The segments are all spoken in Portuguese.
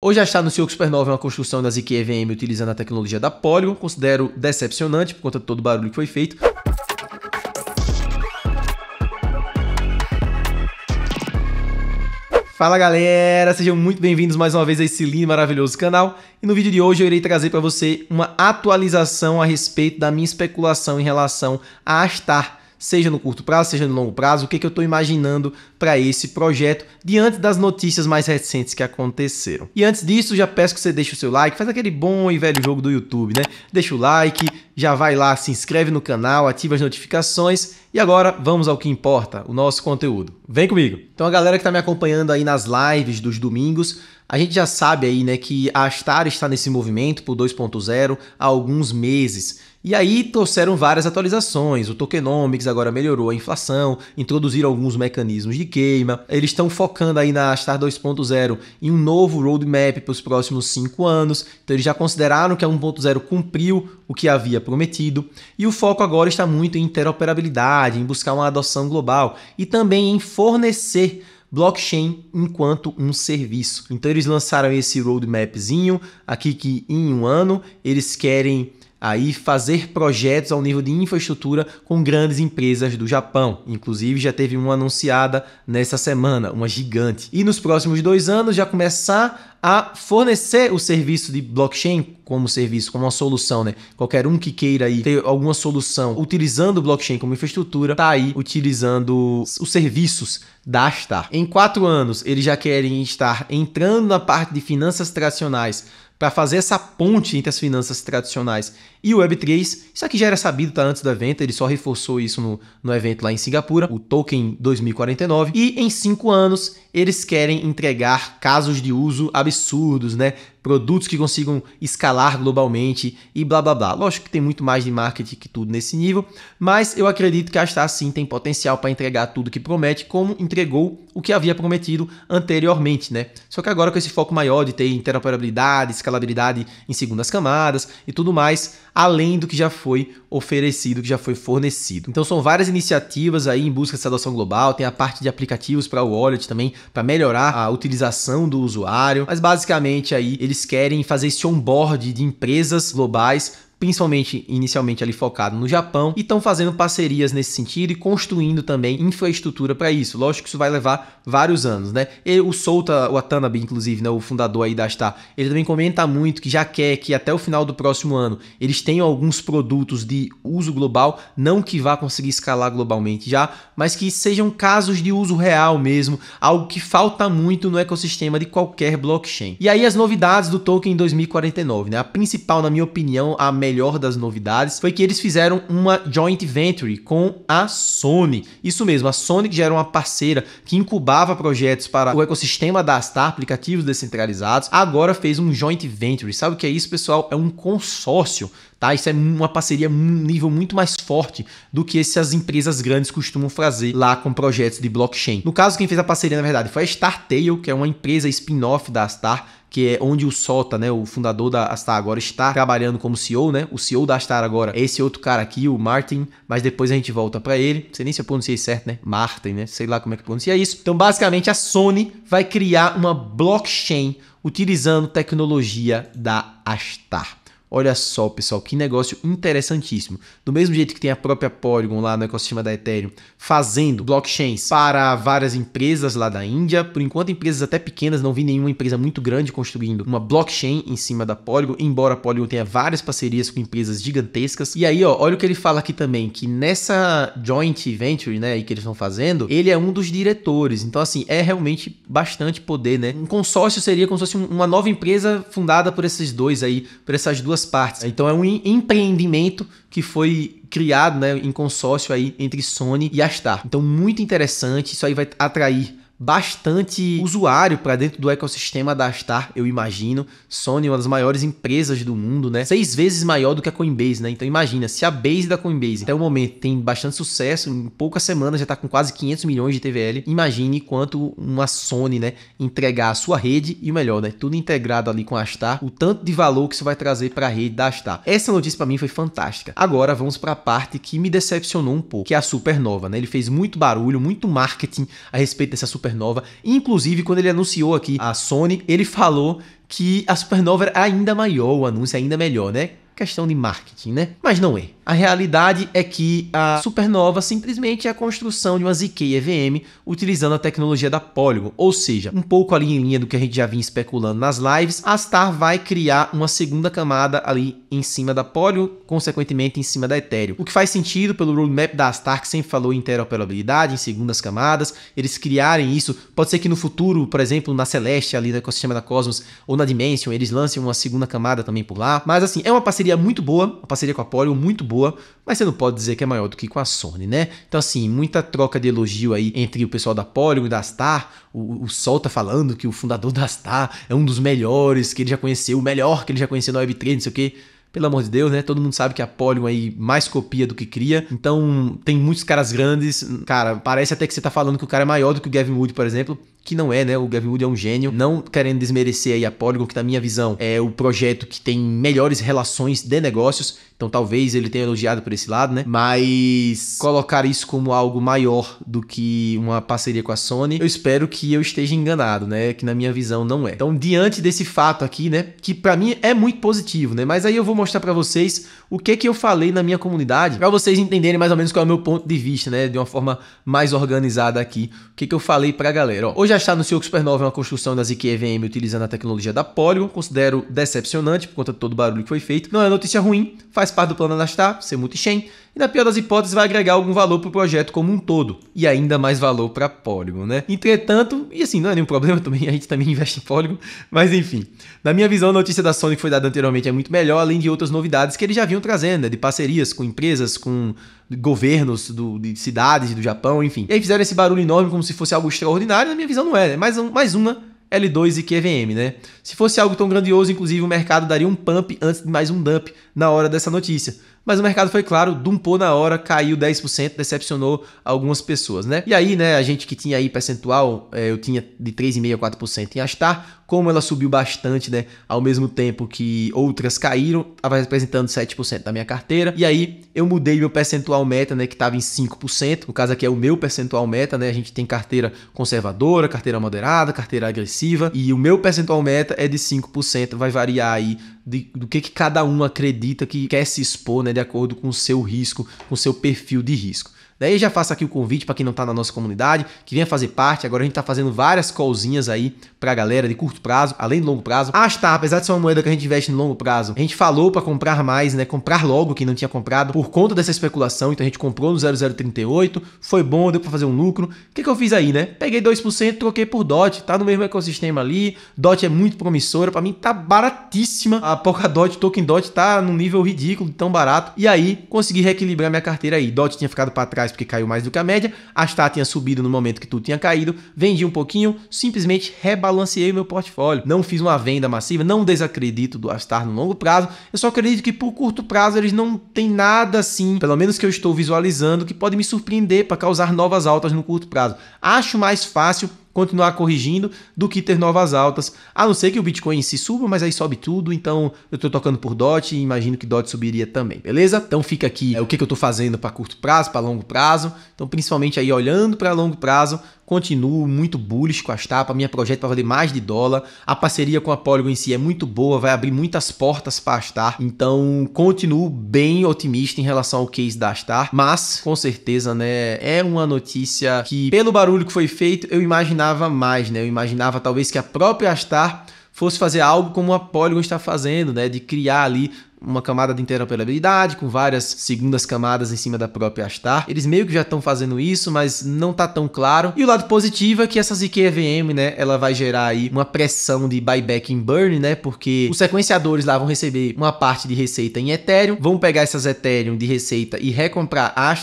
Hoje já está no Silk Supernova, é uma construção da ZK EVM utilizando a tecnologia da Polygon, considero decepcionante por conta de todo o barulho que foi feito. Fala galera, sejam muito bem-vindos mais uma vez a esse lindo e maravilhoso canal. E no vídeo de hoje eu irei trazer para você uma atualização a respeito da minha especulação em relação a Astar, seja no curto prazo, seja no longo prazo, o que, é que eu estou imaginando para esse projeto diante das notícias mais recentes que aconteceram. E antes disso, já peço que você deixe o seu like, faz aquele bom e velho jogo do YouTube, né? Deixa o like, já vai lá, se inscreve no canal, ativa as notificações e agora vamos ao que importa, o nosso conteúdo. Vem comigo! Então a galera que está me acompanhando aí nas lives dos domingos, a gente já sabe aí né, que a Astar está nesse movimento por 2.0 há alguns meses e aí trouxeram várias atualizações, o tokenomics agora melhorou a inflação, introduziram alguns mecanismos de queima, eles estão focando aí na Star 2.0 em um novo roadmap para os próximos cinco anos, então eles já consideraram que a 1.0 cumpriu o que havia prometido, e o foco agora está muito em interoperabilidade, em buscar uma adoção global e também em fornecer blockchain enquanto um serviço. Então eles lançaram esse roadmapzinho aqui que em um ano eles querem aí fazer projetos ao nível de infraestrutura com grandes empresas do Japão. Inclusive, já teve uma anunciada nessa semana, uma gigante. E nos próximos dois anos já começar a fornecer o serviço de blockchain como serviço, como uma solução, né? Qualquer um que queira aí ter alguma solução utilizando o blockchain como infraestrutura, tá aí utilizando os serviços da Astar. Em quatro anos, eles já querem estar entrando na parte de finanças tradicionais para fazer essa ponte entre as finanças tradicionais e o Web3. Isso aqui já era sabido tá, antes do evento, ele só reforçou isso no, no evento lá em Singapura, o Token 2049. E em cinco anos eles querem entregar casos de uso absurdos, né? Produtos que consigam escalar globalmente e blá blá blá. Lógico que tem muito mais de marketing que tudo nesse nível, mas eu acredito que a Star sim tem potencial para entregar tudo que promete, como entregou o que havia prometido anteriormente, né? Só que agora com esse foco maior de ter interoperabilidade, escalabilidade em segundas camadas e tudo mais, além do que já foi oferecido, que já foi fornecido. Então são várias iniciativas aí em busca dessa adoção global, tem a parte de aplicativos para o wallet também, para melhorar a utilização do usuário, mas basicamente aí eles querem fazer esse onboard de empresas globais principalmente inicialmente ali focado no Japão, e estão fazendo parcerias nesse sentido e construindo também infraestrutura para isso. Lógico que isso vai levar vários anos, né? E o Souta inclusive, né, o fundador aí da Star, ele também comenta muito que já quer que até o final do próximo ano eles tenham alguns produtos de uso global, não que vá conseguir escalar globalmente já, mas que sejam casos de uso real mesmo, algo que falta muito no ecossistema de qualquer blockchain. E aí as novidades do token 2049, né? A principal, na minha opinião, a melhor das novidades foi que eles fizeram uma joint venture com a Sony. Isso mesmo, a Sony já era uma parceira que incubava projetos para o ecossistema da Astar, aplicativos descentralizados, agora fez um joint venture. Sabe o que é isso, pessoal? É um consórcio tá? Isso é uma parceria um nível muito mais forte do que essas empresas grandes costumam fazer lá com projetos de blockchain. No caso, quem fez a parceria, na verdade, foi a StarTale, que é uma empresa spin-off da Star, que é onde o Sota, né, o fundador da Astar agora está trabalhando como CEO, né? O CEO da Astar agora é esse outro cara aqui, o Martin, mas depois a gente volta para ele. Não sei nem se eu pronunciei certo, né? Martin, né? Sei lá como é que pronuncia isso. Então, basicamente a Sony vai criar uma blockchain utilizando tecnologia da Astar. Olha só, pessoal, que negócio interessantíssimo. Do mesmo jeito que tem a própria Polygon lá no ecossistema da Ethereum, fazendo blockchains para várias empresas lá da Índia, por enquanto empresas até pequenas, não vi nenhuma empresa muito grande construindo uma blockchain em cima da Polygon, embora a Polygon tenha várias parcerias com empresas gigantescas. E aí, ó, olha o que ele fala aqui também, que nessa joint venture, né, que eles estão fazendo, ele é um dos diretores. Então, assim, é realmente bastante poder, né? Um consórcio seria como se fosse uma nova empresa fundada por esses dois aí, por essas duas duas partes. Então é um empreendimento que foi criado né, em consórcio aí entre Sony e Astar. Então muito interessante, isso aí vai atrair bastante usuário para dentro do ecossistema da Star, eu imagino. Sony é uma das maiores empresas do mundo, né? Seis vezes maior do que a Coinbase, né? Então imagina, se a base da Coinbase até o momento tem bastante sucesso, em poucas semanas já está com quase 500 milhões de TVL, imagine quanto uma Sony, né, entregar a sua rede e o melhor, né, tudo integrado ali com a Star, o tanto de valor que isso vai trazer para a rede da Star. Essa notícia para mim foi fantástica. Agora vamos para a parte que me decepcionou um pouco, que é a Supernova, né? Ele fez muito barulho, muito marketing a respeito dessa Supernova Supernova. Inclusive, quando ele anunciou aqui a Sony, ele falou que a Supernova era ainda maior, o anúncio é ainda melhor, né? questão de marketing, né? Mas não é. A realidade é que a supernova simplesmente é a construção de uma ZK EVM utilizando a tecnologia da Polygon, ou seja, um pouco ali em linha do que a gente já vinha especulando nas lives, a Star vai criar uma segunda camada ali em cima da Polygon, consequentemente em cima da Ethereum. O que faz sentido pelo roadmap da Star, que sempre falou em interoperabilidade, em segundas camadas, eles criarem isso. Pode ser que no futuro, por exemplo, na Celeste ali no ecossistema da Cosmos ou na Dimension, eles lancem uma segunda camada também por lá. Mas assim, é uma parceria parceria muito boa, uma parceria com a Polygon muito boa, mas você não pode dizer que é maior do que com a Sony, né? Então, assim, muita troca de elogio aí entre o pessoal da Polygon e da Star. O, o Sol tá falando que o fundador da Star é um dos melhores que ele já conheceu, o melhor que ele já conheceu na Web3, não sei o quê pelo amor de Deus, né? Todo mundo sabe que a Polygon aí mais copia do que cria. Então, tem muitos caras grandes. Cara, parece até que você tá falando que o cara é maior do que o Gavin Wood, por exemplo que não é, né? O Gavin Wood é um gênio. Não querendo desmerecer aí a Polygon, que na minha visão é o projeto que tem melhores relações de negócios. Então talvez ele tenha elogiado por esse lado, né? Mas colocar isso como algo maior do que uma parceria com a Sony, eu espero que eu esteja enganado, né? Que na minha visão não é. Então, diante desse fato aqui, né, que para mim é muito positivo, né? Mas aí eu vou mostrar para vocês o que que eu falei na minha comunidade, para vocês entenderem mais ou menos qual é o meu ponto de vista, né, de uma forma mais organizada aqui. O que que eu falei para a galera, ó. Hoje achar no seu Supernova é uma construção da ZKVM utilizando a tecnologia da Polygon, considero decepcionante por conta de todo o barulho que foi feito. Não é notícia ruim, faz parte do plano Anastar, ser multi-chain, e, na pior das hipóteses, vai agregar algum valor para o projeto como um todo e ainda mais valor para Polygon, né? Entretanto, e assim, não é nenhum problema também, a gente também investe em Polygon, mas enfim. Na minha visão, a notícia da Sony que foi dada anteriormente é muito melhor, além de outras novidades que eles já vinham trazendo, né? de parcerias com empresas, com governos do, de cidades do Japão, enfim. E aí fizeram esse barulho enorme como se fosse algo extraordinário, na minha visão não é, né? Mais, um, mais uma L2 e QVM, né? Se fosse algo tão grandioso, inclusive, o mercado daria um pump antes de mais um dump na hora dessa notícia mas o mercado foi claro, dumpou na hora, caiu 10%, decepcionou algumas pessoas, né? E aí, né, a gente que tinha aí percentual, é, eu tinha de 3,5% a 4% em Astar, como ela subiu bastante, né, ao mesmo tempo que outras caíram, estava representando 7% da minha carteira, e aí eu mudei meu percentual meta, né, que estava em 5%, no caso aqui é o meu percentual meta, né, a gente tem carteira conservadora, carteira moderada, carteira agressiva, e o meu percentual meta é de 5%, vai variar aí de, do que, que cada um acredita que quer se expor, né, de acordo com o seu risco, com o seu perfil de risco. Daí já faço aqui o convite para quem não está na nossa comunidade, que venha fazer parte. Agora a gente está fazendo várias callzinhas aí para a galera de curto prazo, além de longo prazo. Ah, está, apesar de ser uma moeda que a gente investe no longo prazo, a gente falou para comprar mais, né? Comprar logo quem não tinha comprado por conta dessa especulação. Então a gente comprou no 0038, foi bom, deu para fazer um lucro. O que, que eu fiz aí, né? Peguei 2%, troquei por DOT, tá no mesmo ecossistema ali. DOT é muito promissora, para mim tá baratíssima. A Polkadot, Token DOT tá num nível ridículo, tão barato. E aí consegui reequilibrar minha carteira aí. DOT tinha ficado para trás reais porque caiu mais do que a média, a Star tinha subido no momento que tudo tinha caído, vendi um pouquinho, simplesmente rebalanceei o meu portfólio. Não fiz uma venda massiva, não desacredito do Astar no longo prazo, eu só acredito que por curto prazo eles não têm nada assim, pelo menos que eu estou visualizando, que pode me surpreender para causar novas altas no curto prazo. Acho mais fácil continuar corrigindo do que ter novas altas. A não ser que o Bitcoin se suba, mas aí sobe tudo, então eu estou tocando por DOT e imagino que DOT subiria também, beleza? Então fica aqui é, o que, que eu estou fazendo para curto prazo, para longo prazo. Então principalmente aí olhando para longo prazo, Continuo muito bullish com a Stapa, minha projeto para valer mais de dólar. A parceria com a Polygon em si é muito boa, vai abrir muitas portas para a Star. Então, continuo bem otimista em relação ao case da Star, mas com certeza, né, é uma notícia que pelo barulho que foi feito, eu imaginava mais, né? Eu imaginava talvez que a própria Star fosse fazer algo como a Polygon está fazendo, né, de criar ali uma camada de interoperabilidade, com várias segundas camadas em cima da própria Astar. Eles meio que já estão fazendo isso, mas não tá tão claro. E o lado positivo é que essa ZKVM, né, ela vai gerar aí uma pressão de buyback em burn, né, porque os sequenciadores lá vão receber uma parte de receita em Ethereum, vão pegar essas Ethereum de receita e recomprar Astar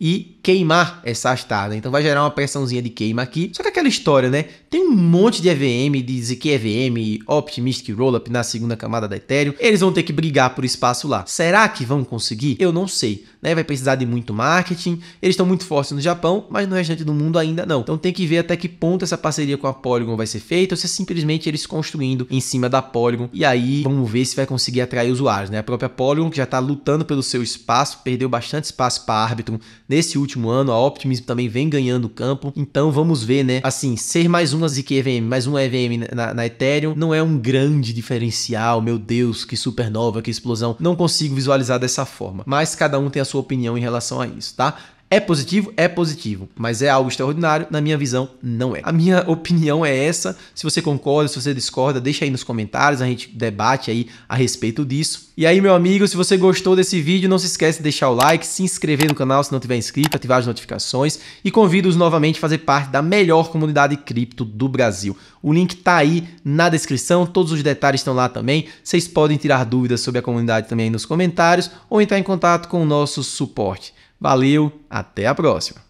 e queimar essa astada. Então vai gerar uma pressãozinha de queima aqui. Só que aquela história, né? Tem um monte de EVM, de ZK EVM, Optimistic Rollup na segunda camada da Ethereum. Eles vão ter que brigar por espaço lá. Será que vão conseguir? Eu não sei. Né? Vai precisar de muito marketing. Eles estão muito fortes no Japão, mas no restante do mundo ainda não. Então tem que ver até que ponto essa parceria com a Polygon vai ser feita ou se é simplesmente eles construindo em cima da Polygon. E aí vamos ver se vai conseguir atrair usuários, né? A própria Polygon que já está lutando pelo seu espaço, perdeu bastante espaço para Arbitrum Nesse último ano, a Optimism também vem ganhando campo. Então vamos ver, né? Assim, ser mais uma ZK EVM, mais uma EVM na, na Ethereum, não é um grande diferencial. Meu Deus, que supernova, que explosão. Não consigo visualizar dessa forma. Mas cada um tem a sua opinião em relação a isso, tá? É positivo? É positivo, mas é algo extraordinário, na minha visão, não é. A minha opinião é essa. Se você concorda, se você discorda, deixa aí nos comentários, a gente debate aí a respeito disso. E aí, meu amigo, se você gostou desse vídeo, não se esquece de deixar o like, se inscrever no canal se não tiver inscrito, ativar as notificações e convido-os novamente a fazer parte da melhor comunidade cripto do Brasil. O link tá aí na descrição, todos os detalhes estão lá também. Vocês podem tirar dúvidas sobre a comunidade também nos comentários ou entrar em contato com o nosso suporte. Valeu, até a próxima!